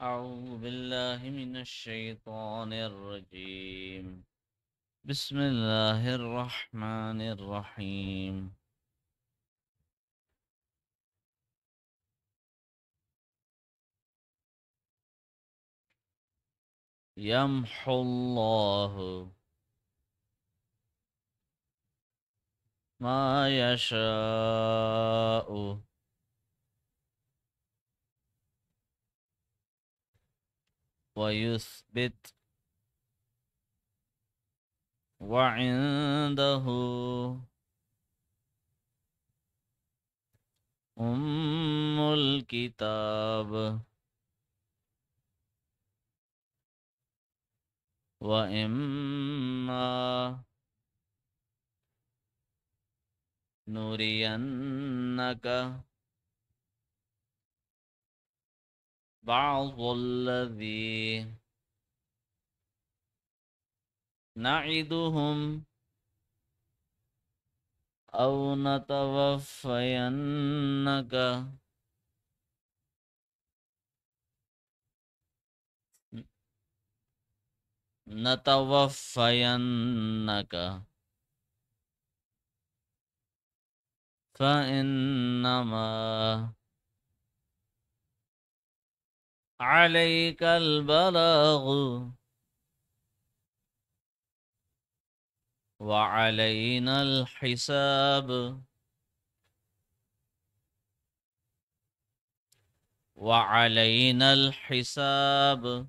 أعوذ بالله من الشيطان الرجيم بسم الله الرحمن الرحيم يمحو الله ما يشاء ويثبت وعنده أم الكتاب وإما نرينك بعض الذي نعدهم أو نتوفينك نتوفينك فإنما عليك البلاغ وعلينا الحساب وعلينا الحساب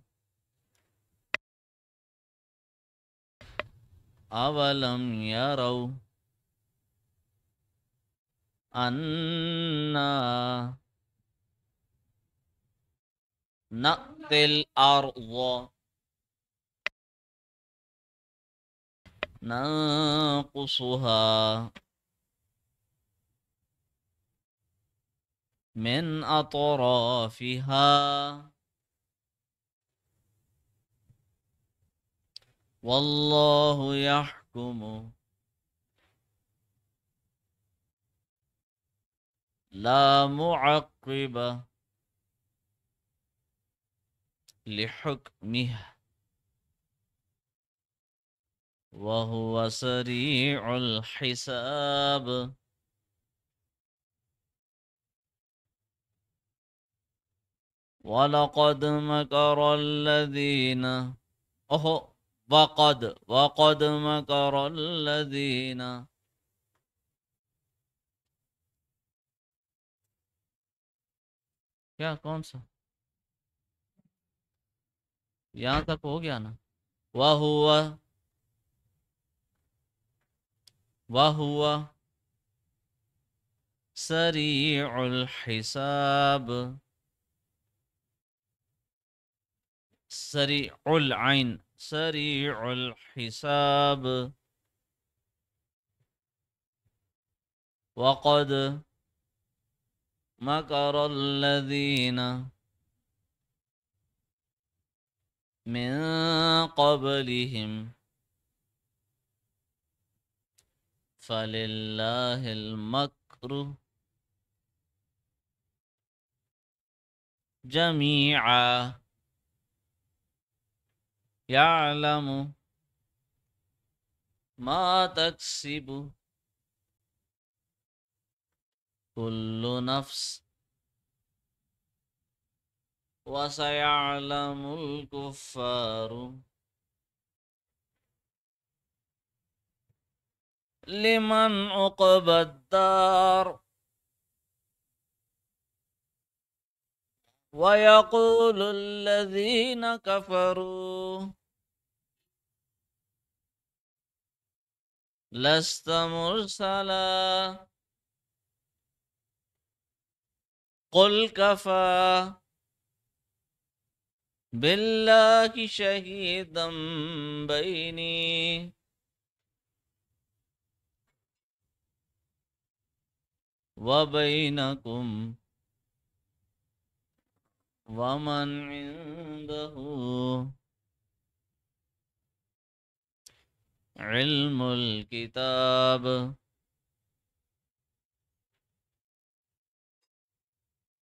أولم يروا أَنَّا نقط الأرض ننقصها من أطرافها والله يحكم لا معقب لحكمه وهو سريع الحساب ولقد مكر الذين أهو وقد وقد مكر الذين يا كونسا यहां तक हो गया ना वह हुआ वह हुआ सरी उल हिसाब सरी उल आइन सरी उल हिसाब وقد مكر الذين من قبلهم فلله المكر جميعا يعلم ما تكسب كل نفس وسيعلم الكفار لمن عقب الدار ويقول الذين كفروا لست مرسلا قل كفى بالله شهيدا بيني وبينكم ومن عنده علم الكتاب